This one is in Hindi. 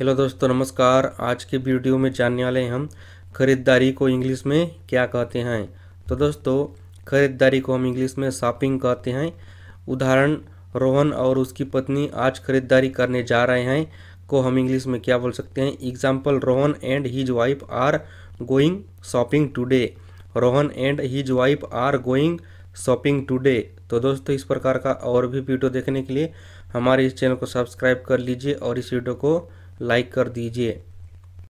हेलो दोस्तों नमस्कार आज के वीडियो में जानने वाले हैं हम खरीदारी को इंग्लिश में क्या कहते हैं तो दोस्तों खरीदारी को हम इंग्लिश में शॉपिंग कहते हैं उदाहरण रोहन और उसकी पत्नी आज खरीदारी करने जा रहे हैं को हम इंग्लिश में क्या बोल सकते हैं example Rohan and his wife are going shopping today Rohan and his wife are going shopping today तो दोस्तों इस प्रकार का और भी वीडियो देखने के लिए हमारे इस चैनल को सब्सक्राइब कर लीजिए और इस वीडियो को लाइक कर दीजिए